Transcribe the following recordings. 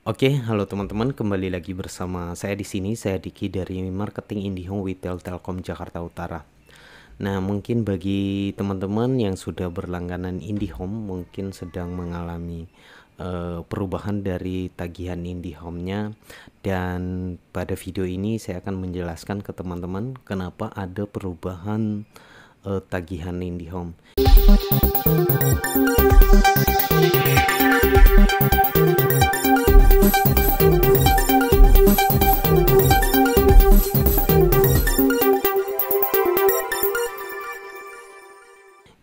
Oke, halo teman-teman, kembali lagi bersama saya di sini. Saya Diki dari Marketing Indihome Retail Telkom Jakarta Utara. Nah, mungkin bagi teman-teman yang sudah berlangganan IndiHome mungkin sedang mengalami uh, perubahan dari tagihan IndiHome-nya dan pada video ini saya akan menjelaskan ke teman-teman kenapa ada perubahan uh, tagihan IndiHome.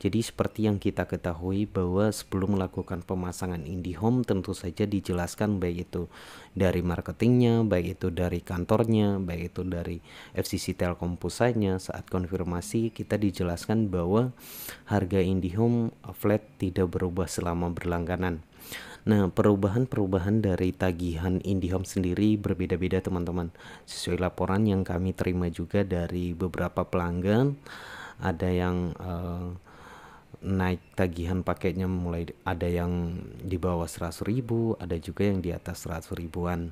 Jadi seperti yang kita ketahui bahwa sebelum melakukan pemasangan IndiHome tentu saja dijelaskan baik itu dari marketingnya, baik itu dari kantornya, baik itu dari FCC Telkom pusatnya saat konfirmasi kita dijelaskan bahwa harga IndiHome flat tidak berubah selama berlangganan. Nah, perubahan-perubahan dari tagihan IndiHome sendiri berbeda-beda teman-teman. Sesuai laporan yang kami terima juga dari beberapa pelanggan, ada yang uh, naik tagihan paketnya mulai ada yang di bawah 100 ribu, ada juga yang di atas 100 ribuan.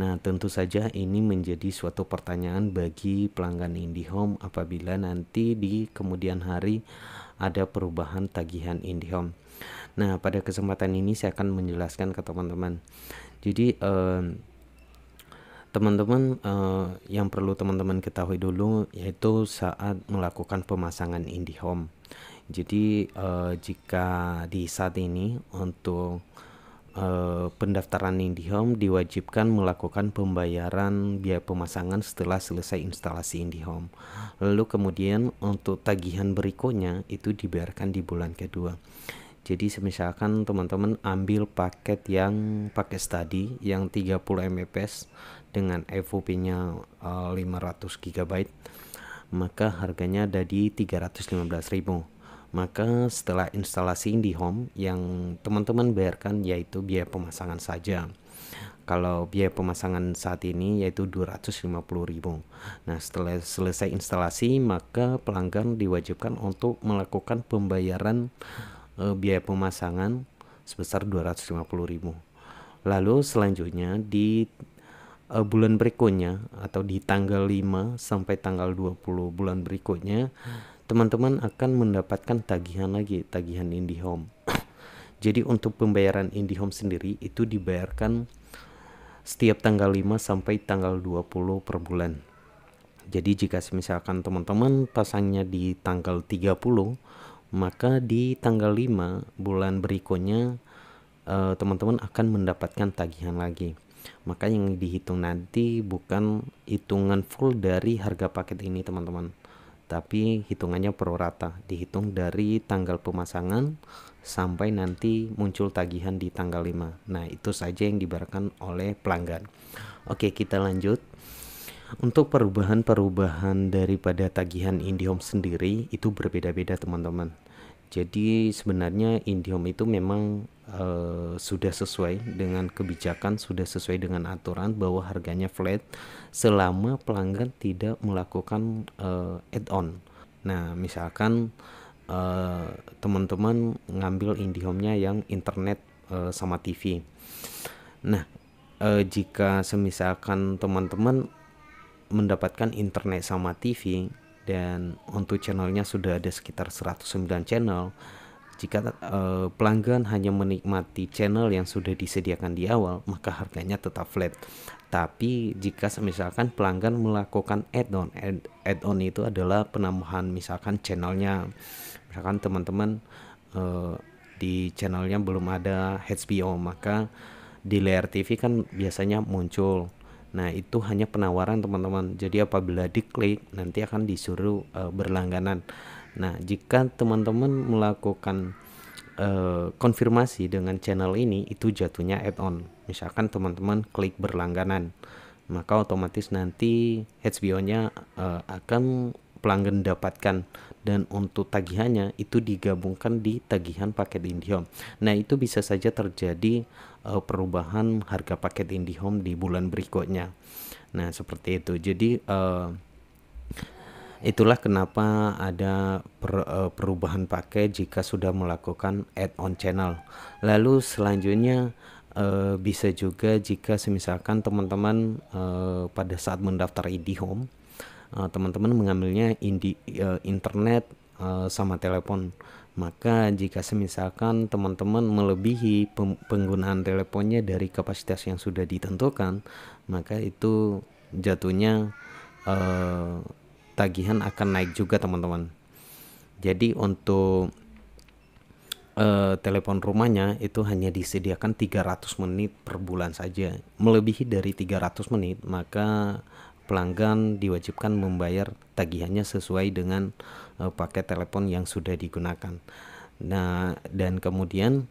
Nah tentu saja ini menjadi suatu pertanyaan bagi pelanggan IndiHome apabila nanti di kemudian hari ada perubahan tagihan IndiHome. Nah pada kesempatan ini saya akan menjelaskan ke teman-teman. Jadi eh, teman-teman uh, yang perlu teman-teman ketahui dulu yaitu saat melakukan pemasangan IndiHome jadi uh, jika di saat ini untuk uh, pendaftaran IndiHome diwajibkan melakukan pembayaran biaya pemasangan setelah selesai instalasi IndiHome. Lalu kemudian untuk tagihan berikutnya itu dibiarkan di bulan kedua. Jadi misalkan teman-teman ambil paket yang paket study yang 30 Mbps dengan FOP-nya uh, 500 GB maka harganya ada di 315.000 maka setelah instalasi di home yang teman-teman bayarkan yaitu biaya pemasangan saja. Kalau biaya pemasangan saat ini yaitu 250.000. Nah, setelah selesai instalasi maka pelanggan diwajibkan untuk melakukan pembayaran e, biaya pemasangan sebesar 250.000. Lalu selanjutnya di e, bulan berikutnya atau di tanggal 5 sampai tanggal 20 bulan berikutnya teman-teman akan mendapatkan tagihan lagi, tagihan IndiHome. Jadi untuk pembayaran IndiHome sendiri itu dibayarkan setiap tanggal 5 sampai tanggal 20 per bulan. Jadi jika misalkan teman-teman pasangnya di tanggal 30, maka di tanggal 5 bulan berikutnya eh, teman-teman eh, akan mendapatkan tagihan lagi. Maka yang dihitung nanti bukan hitungan full dari harga paket ini teman-teman tapi hitungannya prorata dihitung dari tanggal pemasangan sampai nanti muncul tagihan di tanggal 5 nah itu saja yang dibayarkan oleh pelanggan oke kita lanjut untuk perubahan-perubahan daripada tagihan IndiHome sendiri itu berbeda-beda teman-teman jadi sebenarnya IndiHome itu memang uh, sudah sesuai dengan kebijakan, sudah sesuai dengan aturan bahwa harganya flat selama pelanggan tidak melakukan uh, add-on. Nah, misalkan uh, teman-teman ngambil IndiHome-nya yang internet uh, sama TV. Nah, uh, jika semisalkan teman-teman mendapatkan internet sama TV, dan untuk channelnya sudah ada sekitar 109 channel jika uh, pelanggan hanya menikmati channel yang sudah disediakan di awal, maka harganya tetap flat. Tapi jika misalkan pelanggan melakukan add-on, add-on itu adalah penambahan misalkan channelnya, misalkan teman-teman uh, di channelnya belum ada HBO, maka di layar TV kan biasanya muncul Nah, itu hanya penawaran teman-teman. Jadi apabila diklik nanti akan disuruh uh, berlangganan. Nah, jika teman-teman melakukan eh, konfirmasi dengan channel ini itu jatuhnya add-on. Misalkan teman-teman klik berlangganan, maka otomatis nanti HBO-nya uh, eh, akan pelanggan dapatkan dan untuk tagihannya itu digabungkan di tagihan paket IndiHome. Nah, itu bisa saja terjadi uh, perubahan harga paket IndiHome di bulan berikutnya. Nah, seperti itu. Jadi uh, Itulah kenapa ada per, uh, perubahan paket jika sudah melakukan add-on channel. Lalu selanjutnya uh, bisa juga jika semisalkan teman-teman uh, pada saat mendaftar IndiHome Eh, teman-teman mengambilnya indi, eh, internet eh, sama telepon maka jika semisalkan teman-teman melebihi penggunaan teleponnya dari kapasitas yang sudah ditentukan maka itu jatuhnya eh, tagihan akan naik juga teman-teman jadi untuk eh, telepon rumahnya itu hanya disediakan 300 menit per bulan saja melebihi dari 300 menit maka pelanggan diwajibkan membayar tagihannya sesuai dengan uh, paket telepon yang sudah digunakan. Nah, dan kemudian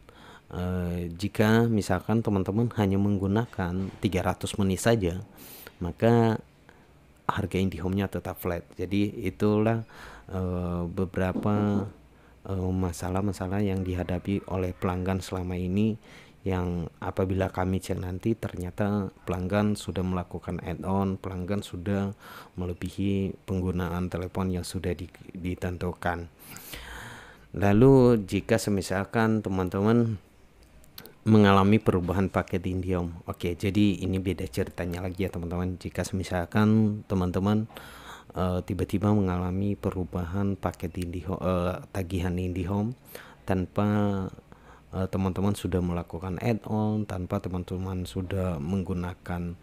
uh, jika misalkan teman-teman hanya menggunakan 300 menit saja, maka harga IndiHome-nya tetap flat. Jadi itulah uh, beberapa masalah-masalah yang dihadapi oleh pelanggan selama ini yang apabila kami cek nanti ternyata pelanggan sudah melakukan add-on, pelanggan sudah melebihi penggunaan telepon yang sudah ditentukan. Lalu jika semisalkan teman-teman mengalami perubahan paket indium. Oke, jadi ini beda ceritanya lagi ya teman-teman. Jika semisalkan teman-teman eh, tiba-tiba uh, mengalami perubahan paket indiho, uh, tagihan IndiHome tanpa Eh, teman-teman sudah melakukan add-on tanpa teman-teman sudah menggunakan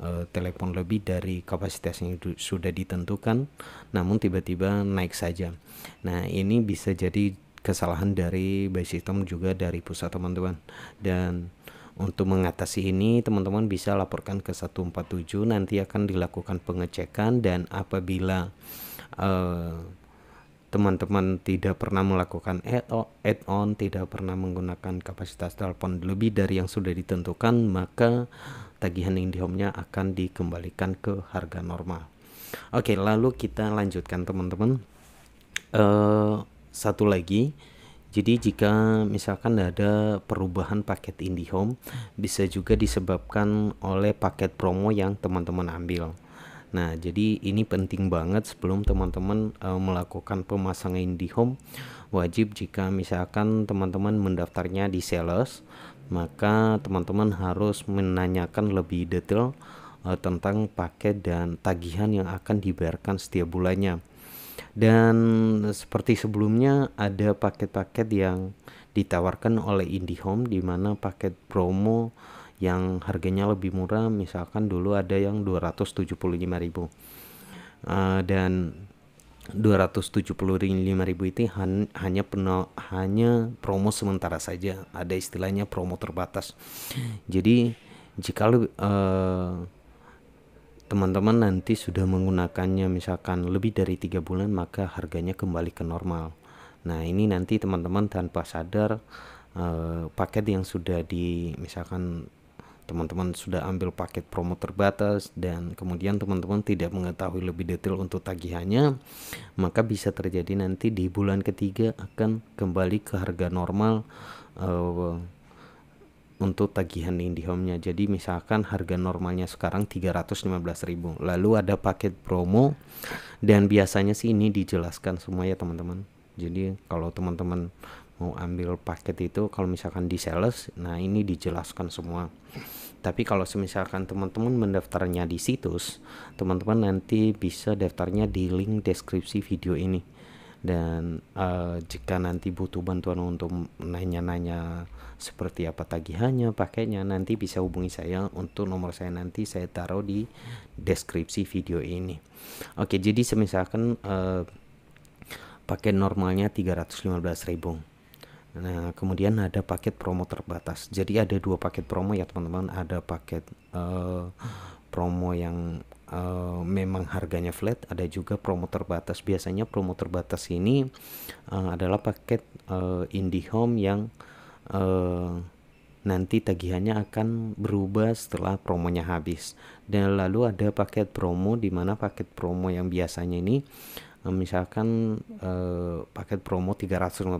uh, telepon lebih dari kapasitas yang sudah ditentukan namun tiba-tiba naik saja nah ini bisa jadi kesalahan dari base system juga dari pusat teman-teman dan untuk mengatasi ini teman-teman bisa laporkan ke 147 nanti akan dilakukan pengecekan dan apabila uh, teman-teman tidak pernah melakukan add-on, tidak pernah menggunakan kapasitas telepon lebih dari yang sudah ditentukan, maka tagihan IndiHome-nya akan dikembalikan ke harga normal. Oke, lalu kita lanjutkan teman-teman. Uh, satu lagi, jadi jika misalkan ada perubahan paket IndiHome, bisa juga disebabkan oleh paket promo yang teman-teman ambil. Nah, jadi ini penting banget sebelum teman-teman uh, melakukan pemasangan IndiHome wajib jika misalkan teman-teman mendaftarnya di sales, maka teman-teman harus menanyakan lebih detail uh, tentang paket dan tagihan yang akan dibayarkan setiap bulannya. Dan seperti sebelumnya ada paket-paket yang ditawarkan oleh IndiHome di mana paket promo yang harganya lebih murah misalkan dulu ada yang 275.000 uh, eh, dan 275.000 itu han, hanya peno, hanya promo sementara saja ada istilahnya promo terbatas jadi jika uh, teman-teman nanti sudah menggunakannya misalkan lebih dari tiga bulan maka harganya kembali ke normal nah ini nanti teman-teman tanpa sadar uh, paket yang sudah di misalkan teman-teman sudah ambil paket promo terbatas dan kemudian teman-teman tidak mengetahui lebih detail untuk tagihannya, maka bisa terjadi nanti di bulan ketiga akan kembali ke harga normal uh, untuk tagihan IndiHome-nya. Jadi misalkan harga normalnya sekarang 315.000, lalu ada paket promo dan biasanya sih ini dijelaskan semua ya teman-teman. Jadi kalau teman-teman mau ambil paket itu kalau misalkan di sales nah ini dijelaskan semua tapi kalau misalkan teman-teman mendaftarnya di situs teman-teman nanti bisa daftarnya di link deskripsi video ini dan uh, jika nanti butuh bantuan untuk nanya-nanya seperti apa tagihannya pakainya nanti bisa hubungi saya untuk nomor saya nanti saya taruh di deskripsi video ini oke jadi semisalkan uh, eh, paket normalnya 315 ribu Nah, kemudian ada paket promo terbatas. Jadi ada dua paket promo ya teman-teman. Ada paket uh, promo yang uh, memang harganya flat, ada juga promo terbatas. Biasanya promo terbatas ini uh, adalah paket uh, IndiHome yang uh, nanti tagihannya akan berubah setelah promonya habis. Dan lalu ada paket promo di mana paket promo yang biasanya ini Nah, misalkan eh, paket promo 315.000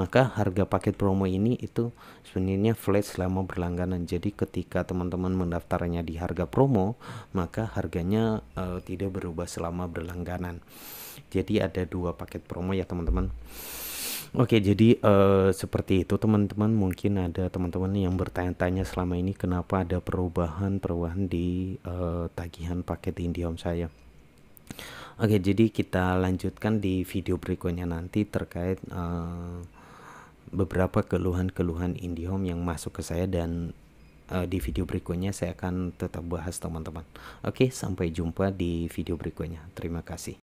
maka harga paket promo ini itu sebenarnya flat selama berlangganan jadi ketika teman-teman mendaftarnya di harga promo maka harganya eh, tidak berubah selama berlangganan jadi ada dua paket promo ya teman-teman Oke, jadi uh, seperti itu teman-teman. Mungkin ada teman-teman yang bertanya-tanya selama ini kenapa ada perubahan-perubahan di uh, tagihan paket IndiHome saya. Oke, jadi kita lanjutkan di video berikutnya nanti terkait uh, beberapa keluhan-keluhan IndiHome yang masuk ke saya dan uh, di video berikutnya saya akan tetap bahas teman-teman. Oke, sampai jumpa di video berikutnya. Terima kasih.